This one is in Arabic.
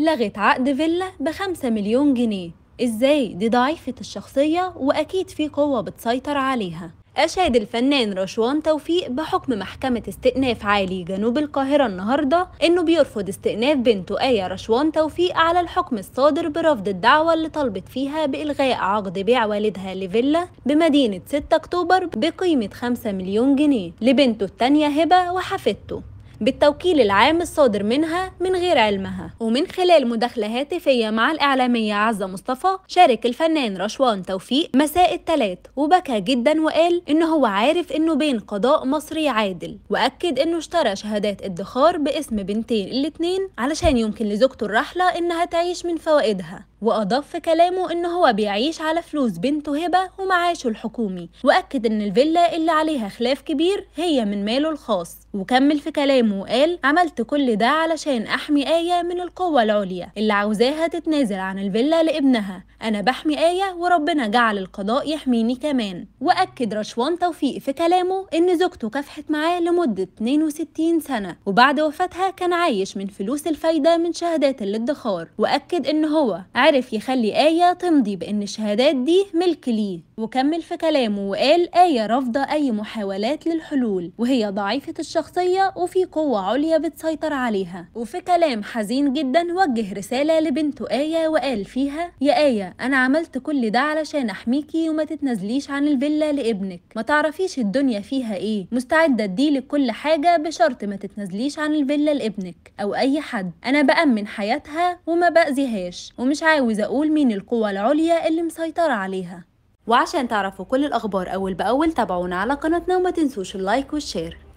لغت عقد فيلا بخمسة مليون جنيه ازاي دي ضعيفة الشخصية وأكيد في قوة بتسيطر عليها أشاد الفنان رشوان توفيق بحكم محكمة استئناف عالي جنوب القاهرة النهاردة إنه بيرفض استئناف بنته آية رشوان توفيق على الحكم الصادر برفض الدعوة اللي طالبت فيها بإلغاء عقد بيع والدها لفيلا بمدينة 6 أكتوبر بقيمة 5 مليون جنيه لبنته التانية هبة وحفيدته بالتوكيل العام الصادر منها من غير علمها ومن خلال مداخلة هاتفية مع الإعلامية عزة مصطفى شارك الفنان رشوان توفيق مساء الثلاث وبكى جدا وقال إن هو عارف إنه بين قضاء مصري عادل وأكد إنه اشترى شهادات ادخار باسم بنتين الاتنين علشان يمكن لزوجته الرحلة إنها تعيش من فوائدها وأضاف في كلامه إن هو بيعيش على فلوس بنته هبة ومعاشه الحكومي وأكد إن الفيلا اللي عليها خلاف كبير هي من ماله الخاص وكمل في كلامه اتكلم وقال عملت كل ده علشان أحمي آية من القوة العليا اللي عاوزاها تتنازل عن الفيلا لابنها أنا بحمي آية وربنا جعل القضاء يحميني كمان وأكد رشوان توفيق في كلامه إن زوجته كافحت معاه لمدة 62 سنة وبعد وفاتها كان عايش من فلوس الفايدة من شهادات الادخار وأكد إن هو عرف يخلي آية تمضي بإن الشهادات دي ملك ليه وكمل في كلامه وقال آية رافضة أي محاولات للحلول وهي ضعيفة الشخصية وفي قوة قوة عليا بتسيطر عليها وفي كلام حزين جدا وجه رسالة لبنته آية وقال فيها يا آية أنا عملت كل ده علشان أحميكي وما تتنزليش عن الفيلا لابنك ما تعرفيش الدنيا فيها إيه مستعدة أديلك كل حاجة بشرط ما تتنزليش عن الفيلا لابنك أو أي حد أنا بأمن حياتها وما بأذيهاش ومش عاوز أقول مين القوة العليا اللي مسيطرة عليها وعشان تعرفوا كل الأخبار أول بأول تابعونا على قناتنا وما تنسوش اللايك والشير